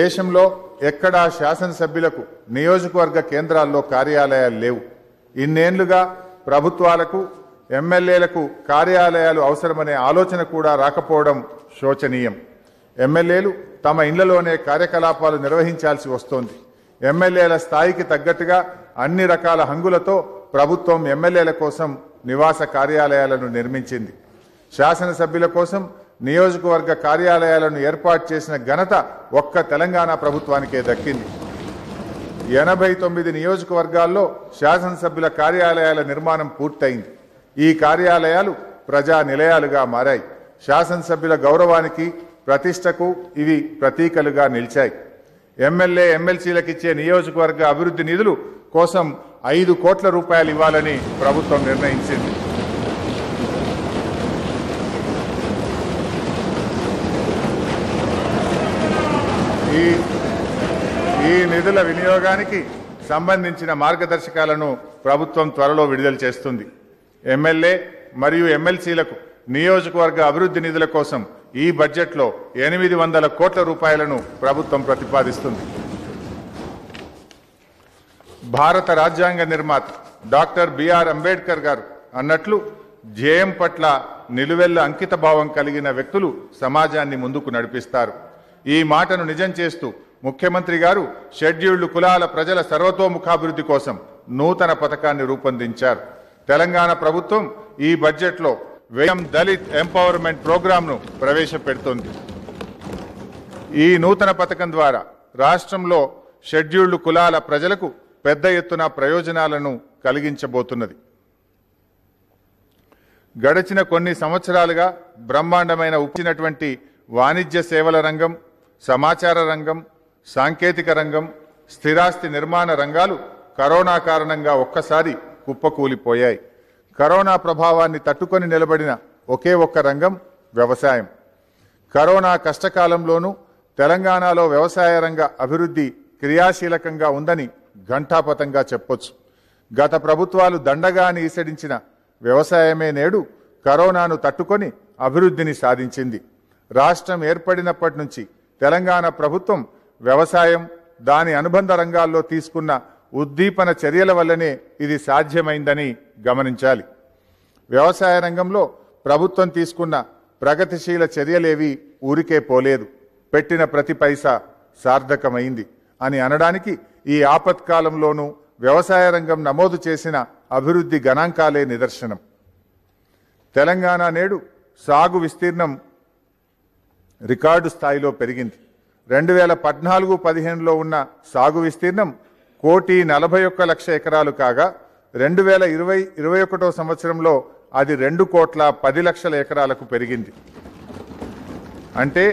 దేశంలో ఎక్కడా శాసనసభ్యులకు నియోజకవర్గ కేంద్రాల్లో కార్యాలయాలు లేవు ఇన్నేళ్లుగా ప్రభుత్వాలకు ఎమ్మెల్యేలకు కార్యాలయాలు అవసరమనే ఆలోచన కూడా రాకపోవడం శోచనీయం ఎమ్మెల్యేలు తమ ఇళ్లలోనే కార్యకలాపాలు నిర్వహించాల్సి వస్తోంది ఎమ్మెల్యేల స్థాయికి తగ్గట్టుగా అన్ని రకాల హంగులతో ప్రభుత్వం ఎమ్మెల్యేల కోసం నివాస కార్యాలయాలను నిర్మించింది శాసనసభ్యుల కోసం నియోజకవర్గ కార్యాలయాలను ఏర్పాటు చేసిన ఘనత ఒక్క తెలంగాణ ప్రభుత్వానికే దక్కింది ఎనభై తొమ్మిది నియోజకవర్గాల్లో శాసనసభ్యుల కార్యాలయాల నిర్మాణం పూర్తయింది ఈ కార్యాలయాలు ప్రజా నిలయాలుగా మారాయి శాసనసభ్యుల గౌరవానికి ప్రతిష్టకు ఇవి ప్రతీకలుగా నిలిచాయి ఎమ్మెల్యే ఎమ్మెల్సీలకు ఇచ్చే నియోజకవర్గ అభివృద్ధి నిధులు కోసం ఐదు కోట్ల రూపాయలు ఇవ్వాలని ప్రభుత్వం నిర్ణయించింది నిధుల వినియోగానికి సంబంధించిన మార్గదర్శకాలను ప్రభుత్వం త్వరలో విడుదల చేస్తుంది ఎమ్మెల్యే మరియు ఎమ్మెల్సీలకు నియోజకవర్గ అభివృద్ధి నిధుల కోసం ఈ బడ్జెట్లో ఎనిమిది వందల కోట్ల రూపాయలను ప్రభుత్వం ప్రతిపాదిస్తుంది భారత రాజ్యాంగ నిర్మాత డాక్టర్ బిఆర్ అంబేద్కర్ గారు అన్నట్లు జయం పట్ల నిలువెల్ల అంకితభావం కలిగిన వ్యక్తులు సమాజాన్ని ముందుకు నడిపిస్తారు ఈ మాటను నిజం చేస్తూ ముఖ్యమంత్రి గారు షెడ్యూల్డ్ కులాల ప్రజల సర్వతోముఖాభివృద్ధి కోసం నూతన పథకాన్ని రూపొందించారు తెలంగాణ ప్రభుత్వం ఈ బడ్జెట్లో వ్యయం దళిత్ ఎంపవర్మెంట్ ప్రోగ్రాంను ప్రవేశపెడుతోంది ఈ నూతన పథకం ద్వారా రాష్ట్రంలో షెడ్యూల్డ్ కులాల ప్రజలకు పెద్ద ఎత్తున ప్రయోజనాలను కలిగించబోతున్నది గడిచిన కొన్ని సంవత్సరాలుగా బ్రహ్మాండమైన ఉప్పినటువంటి వాణిజ్య సేవల రంగం సమాచార రంగం సాంకేతిక రంగం స్థిరాస్తి నిర్మాణ రంగాలు కరోనా కారణంగా ఒక్కసారి కుప్పకూలిపోయాయి కరోనా ప్రభావాన్ని తట్టుకొని నిలబడిన ఒకే ఒక్క రంగం వ్యవసాయం కరోనా కష్టకాలంలోనూ తెలంగాణలో వ్యవసాయ రంగ అభివృద్ధి క్రియాశీలకంగా ఉందని ఘంటాపతంగా చెప్పొచ్చు గత ప్రభుత్వాలు దండగాని ఈసడించిన వ్యవసాయమే నేడు కరోనాను తట్టుకొని అభివృద్ధిని సాధించింది రాష్ట్రం ఏర్పడినప్పటి నుంచి తెలంగాణ ప్రభుత్వం వ్యవసాయం దాని అనుబంధ రంగాల్లో తీసుకున్న ఉద్దీపన చర్యల వల్లనే ఇది సాధ్యమైందని గమనించాలి వ్యవసాయ రంగంలో ప్రభుత్వం తీసుకున్న ప్రగతిశీల చర్యలేవి ఊరికే పోలేదు పెట్టిన ప్రతి పైసా సార్థకమైంది అని అనడానికి ఈ ఆపత్కాలంలోనూ వ్యవసాయ రంగం నమోదు చేసిన అభివృద్ధి గణాంకాలే నిదర్శనం తెలంగాణ నేడు సాగు విస్తీర్ణం రికార్డు స్థాయిలో పెరిగింది రెండు వేల పద్నాలుగు పదిహేనులో ఉన్న సాగు విస్తీర్ణం కోటి నలభై ఒక్క లక్ష ఎకరాలు కాగా రెండు వేల ఇరవై ఇరవై ఒకటో సంవత్సరంలో అది రెండు కోట్ల పది లక్షల ఎకరాలకు పెరిగింది అంటే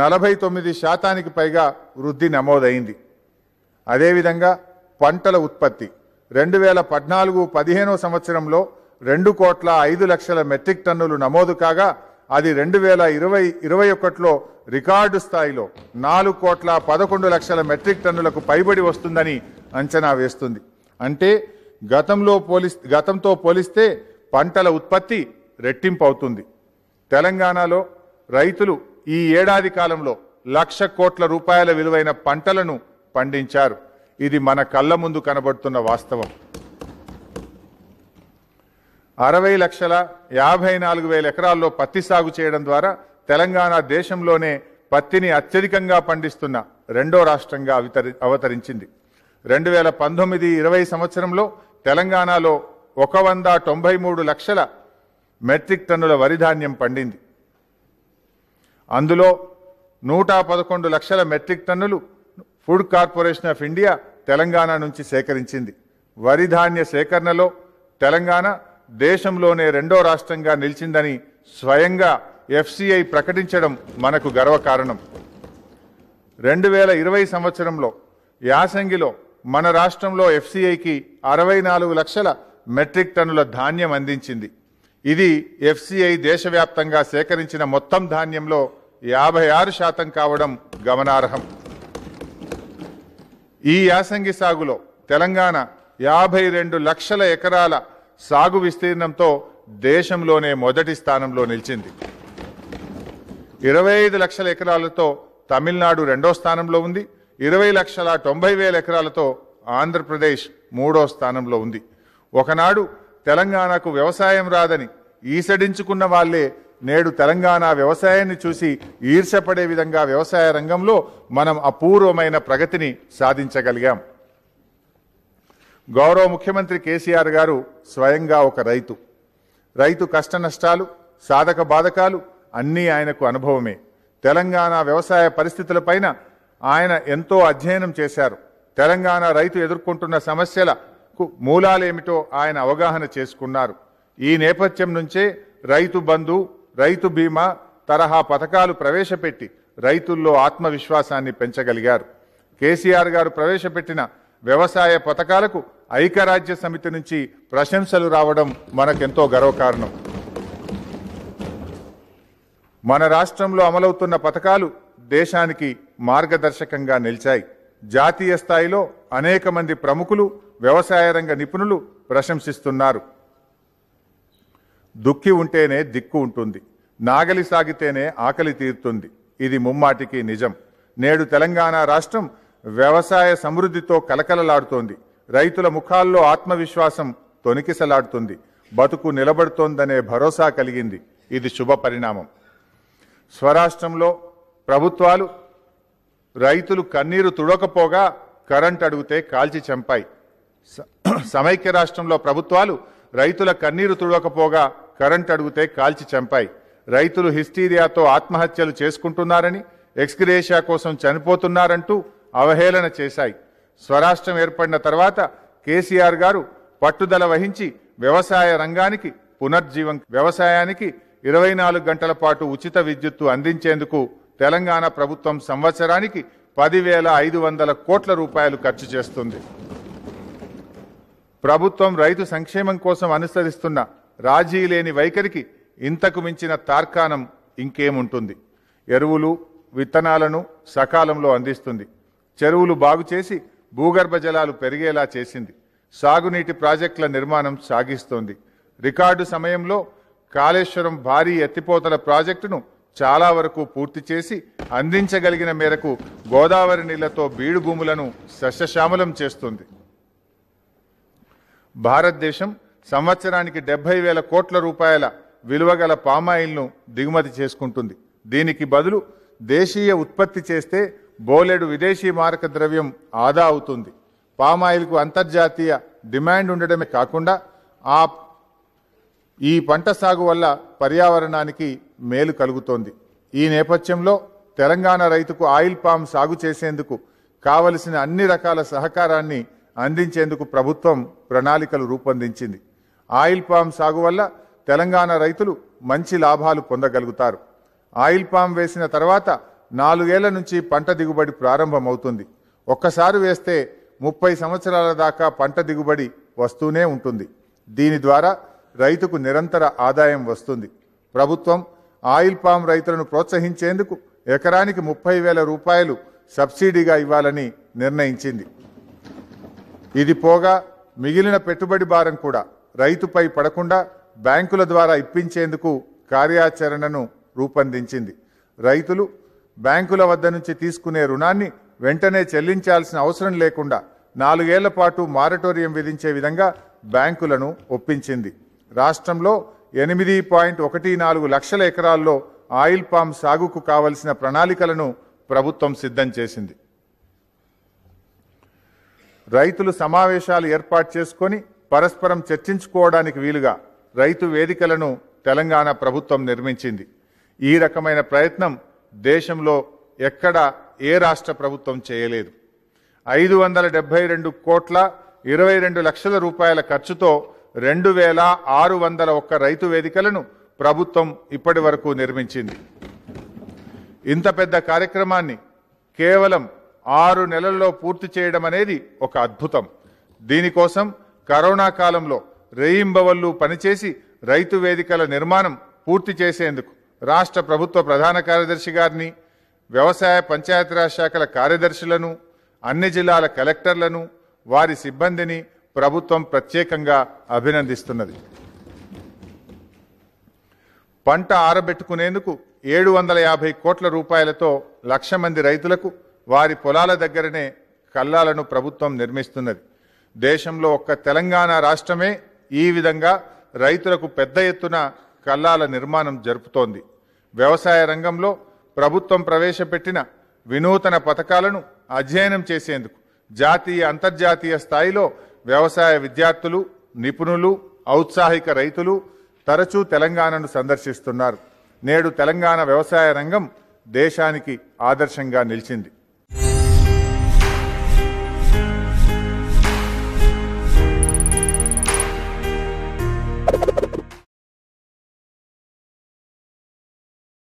నలభై తొమ్మిది శాతానికి పైగా వృద్ధి నమోదైంది అదేవిధంగా పంటల ఉత్పత్తి రెండు వేల పద్నాలుగు పదిహేనో సంవత్సరంలో రెండు కోట్ల ఐదు లక్షల మెట్రిక్ టన్నులు నమోదు కాగా అది రెండు వేల ఇరవై ఇరవై ఒకటిలో రికార్డు స్థాయిలో నాలుగు కోట్ల పదకొండు లక్షల మెట్రిక్ టన్నులకు పైబడి వస్తుందని అంచనా వేస్తుంది అంటే గతంలో పోలి గతంతో పోలిస్తే పంటల ఉత్పత్తి రెట్టింపు అవుతుంది తెలంగాణలో రైతులు ఈ ఏడాది కాలంలో లక్ష కోట్ల రూపాయల విలువైన పంటలను పండించారు ఇది మన కళ్ళ ముందు కనబడుతున్న వాస్తవం అరవై లక్షల యాభై నాలుగు వేల ఎకరాల్లో పత్తి సాగు చేయడం ద్వారా తెలంగాణ దేశంలోనే పత్తిని అత్యధికంగా పండిస్తున్న రెండో రాష్ట్రంగా అవితరి అవతరించింది రెండు వేల పంతొమ్మిది ఇరవై సంవత్సరంలో తెలంగాణలో ఒక వంద తొంభై మూడు లక్షల మెట్రిక్ టన్నుల వరిధాన్యం పండింది అందులో నూట పదకొండు లక్షల మెట్రిక్ టన్నులు food corporation of India Telangana నుంచి సేకరించింది వరిధాన్య సేకరణలో తెలంగాణ దేశంలోనే రెండో రాష్ట్రంగా నిలిచిందని స్వయంగా ఎఫ్సిఐ ప్రకటించడం మనకు గర్వకారణం రెండు వేల ఇరవై సంవత్సరంలో యాసంగిలో మన రాష్ట్రంలో ఎఫ్సిఐకి అరవై నాలుగు లక్షల మెట్రిక్ టన్నుల ధాన్యం అందించింది ఇది ఎఫ్సిఐ దేశవ్యాప్తంగా సేకరించిన మొత్తం ధాన్యంలో యాభై ఆరు శాతం కావడం గమనార్హం ఈ యాసంగి సాగులో తెలంగాణ యాభై రెండు లక్షల ఎకరాల సాగు విస్తీర్ణంతో దేశంలోనే మొదటి స్థానంలో నిలిచింది ఇరవై లక్షల ఎకరాలతో తమిళనాడు రెండో స్థానంలో ఉంది ఇరవై లక్షల తొంభై వేల ఎకరాలతో ఆంధ్రప్రదేశ్ మూడో స్థానంలో ఉంది ఒకనాడు తెలంగాణకు వ్యవసాయం రాదని ఈసడించుకున్న వాళ్లే నేడు తెలంగాణ వ్యవసాయాన్ని చూసి ఈర్షపడే విధంగా వ్యవసాయ రంగంలో మనం అపూర్వమైన ప్రగతిని సాధించగలిగాం గౌరవ ముఖ్యమంత్రి కేసీఆర్ గారు స్వయంగా ఒక రైతు రైతు కష్ట నష్టాలు సాధక బాధకాలు అన్నీ ఆయనకు అనుభవమే తెలంగాణ వ్యవసాయ పైన ఆయన ఎంతో అధ్యయనం చేశారు తెలంగాణ రైతు ఎదుర్కొంటున్న సమస్యలకు మూలాలేమిటో ఆయన అవగాహన చేసుకున్నారు ఈ నేపథ్యం నుంచే రైతు బంధు రైతు బీమా తరహా పథకాలు ప్రవేశపెట్టి రైతుల్లో ఆత్మవిశ్వాసాన్ని పెంచగలిగారు కేసీఆర్ గారు ప్రవేశపెట్టిన వ్యవసాయ పథకాలకు ఐక్యరాజ్య సమితి నుంచి ప్రశంసలు రావడం మనకెంతో గర్వకారణం మన రాష్ట్రంలో అమలవుతున్న పథకాలు దేశానికి మార్గదర్శకంగా నిలిచాయి జాతీయ స్థాయిలో అనేక మంది ప్రముఖులు వ్యవసాయ రంగ నిపుణులు ప్రశంసిస్తున్నారు దుక్కి ఉంటేనే దిక్కు ఉంటుంది నాగలి సాగితేనే ఆకలి తీరుతుంది ఇది ముమ్మాటికి నిజం నేడు తెలంగాణ రాష్ట్రం వ్యవసాయ సమృద్ధితో కలకలలాడుతోంది రైతుల ముఖాల్లో ఆత్మవిశ్వాసం తొనికిసలాడుతుంది బతుకు నిలబడుతోందనే భరోసా కలిగింది ఇది శుభ పరిణామం స్వరాష్ట్రంలో ప్రభుత్వాలు రైతులు కన్నీరు తుడకపోగా కరెంట్ అడిగితే కాల్చి చంపాయి సమైక్య రాష్ట్రంలో ప్రభుత్వాలు రైతుల కన్నీరు తుడకపోగా కరెంట్ అడిగితే కాల్చి చంపాయి రైతులు హిస్టీరియాతో ఆత్మహత్యలు చేసుకుంటున్నారని ఎక్స్గ్రేషియా కోసం చనిపోతున్నారంటూ అవహేళన చేశాయి స్వరాష్ట్రం ఏర్పడిన తర్వాత కేసీఆర్ గారు పట్టుదల వహించి వ్యవసాయ రంగానికి పునర్జీవం వ్యవసాయానికి ఇరవై గంటల పాటు ఉచిత విద్యుత్తు అందించేందుకు తెలంగాణ ప్రభుత్వం సంవత్సరానికి పదివేల ఐదు వందల కోట్ల రూపాయలు ఖర్చు చేస్తుంది ప్రభుత్వం రైతు సంక్షేమం కోసం అనుసరిస్తున్న రాజీ లేని వైఖరికి ఇంతకు మించిన తార్కాణం ఇంకేముంటుంది ఎరువులు విత్తనాలను సకాలంలో అందిస్తుంది చెరువులు బాగు చేసి భూగర్భ జలాలు పెరిగేలా చేసింది సాగునీటి ప్రాజెక్టుల నిర్మాణం సాగిస్తోంది రికార్డు సమయంలో కాళేశ్వరం భారీ ఎత్తిపోతల ప్రాజెక్టును చాలా వరకు పూర్తి చేసి అందించగలిగిన మేరకు గోదావరి నీళ్లతో బీడు భూములను సస్యశ్యామలం చేస్తుంది భారతదేశం సంవత్సరానికి డెబ్బై వేల కోట్ల రూపాయల విలువగల పామాయిల్ను దిగుమతి చేసుకుంటుంది దీనికి బదులు దేశీయ ఉత్పత్తి చేస్తే బోలెడు విదేశీ మారక ద్రవ్యం ఆదా అవుతుంది పామాయిల్కు అంతర్జాతీయ డిమాండ్ ఉండడమే కాకుండా ఆ ఈ పంట సాగు వల్ల పర్యావరణానికి మేలు కలుగుతోంది ఈ నేపథ్యంలో తెలంగాణ రైతుకు ఆయిల్ పామ్ సాగు చేసేందుకు కావలసిన అన్ని రకాల సహకారాన్ని అందించేందుకు ప్రభుత్వం ప్రణాళికలు రూపొందించింది ఆయిల్ పామ్ సాగు వల్ల తెలంగాణ రైతులు మంచి లాభాలు పొందగలుగుతారు ఆయిల్ పామ్ వేసిన తర్వాత నాలుగేళ్ల నుంచి పంట దిగుబడి ప్రారంభమవుతుంది ఒక్కసారి వేస్తే ముప్పై సంవత్సరాల దాకా పంట దిగుబడి వస్తూనే ఉంటుంది దీని ద్వారా రైతుకు నిరంతర ఆదాయం వస్తుంది ప్రభుత్వం ఆయిల్ పామ్ రైతులను ప్రోత్సహించేందుకు ఎకరానికి ముప్పై వేల రూపాయలు సబ్సిడీగా ఇవ్వాలని నిర్ణయించింది ఇది పోగా మిగిలిన పెట్టుబడి భారం కూడా రైతుపై పడకుండా బ్యాంకుల ద్వారా ఇప్పించేందుకు కార్యాచరణను రూపొందించింది రైతులు బ్యాంకుల వద్ద నుంచి తీసుకునే రుణాన్ని వెంటనే చెల్లించాల్సిన అవసరం లేకుండా నాలుగేళ్ల పాటు మారటోరియం విధించే విధంగా బ్యాంకులను ఒప్పించింది రాష్ట్రంలో ఎనిమిది పాయింట్ ఒకటి నాలుగు లక్షల ఎకరాల్లో ఆయిల్ పామ్ సాగుకు కావలసిన ప్రణాళికలను ప్రభుత్వం సిద్ధం చేసింది రైతులు సమావేశాలు ఏర్పాటు చేసుకొని పరస్పరం చర్చించుకోవడానికి వీలుగా రైతు వేదికలను తెలంగాణ ప్రభుత్వం నిర్మించింది ఈ రకమైన ప్రయత్నం దేశంలో ఎక్కడ ఏ రాష్ట్ర ప్రభుత్వం చేయలేదు ఐదు వందల డెబ్బై రెండు కోట్ల ఇరవై రెండు లక్షల రూపాయల ఖర్చుతో రెండు వేల ఆరు వందల ఒక్క రైతు వేదికలను ప్రభుత్వం ఇప్పటి వరకు నిర్మించింది ఇంత పెద్ద కార్యక్రమాన్ని కేవలం ఆరు నెలల్లో పూర్తి చేయడం అనేది ఒక అద్భుతం దీనికోసం కరోనా కాలంలో రేయింబవళ్ళు పనిచేసి రైతు వేదికల నిర్మాణం పూర్తి చేసేందుకు రాష్ట్ర ప్రభుత్వ ప్రధాన కార్యదర్శి గారిని వ్యవసాయ పంచాయతీరాజ్ శాఖల కార్యదర్శులను అన్ని జిల్లాల కలెక్టర్లను వారి సిబ్బందిని ప్రభుత్వం ప్రత్యేకంగా అభినందిస్తున్నది పంట ఆరబెట్టుకునేందుకు ఏడు వందల యాభై కోట్ల రూపాయలతో లక్ష మంది రైతులకు వారి పొలాల దగ్గరనే కల్లాలను ప్రభుత్వం నిర్మిస్తున్నది దేశంలో ఒక్క తెలంగాణ రాష్ట్రమే ఈ విధంగా రైతులకు పెద్ద ఎత్తున కల్లాల నిర్మాణం జరుపుతోంది వ్యవసాయ రంగంలో ప్రభుత్వం ప్రవేశపెట్టిన వినూతన పథకాలను అధ్యయనం చేసేందుకు జాతీయ అంతర్జాతీయ స్థాయిలో వ్యవసాయ విద్యార్థులు నిపుణులు ఔత్సాహిక రైతులు తరచూ తెలంగాణను సందర్శిస్తున్నారు నేడు తెలంగాణ వ్యవసాయ రంగం దేశానికి ఆదర్శంగా నిలిచింది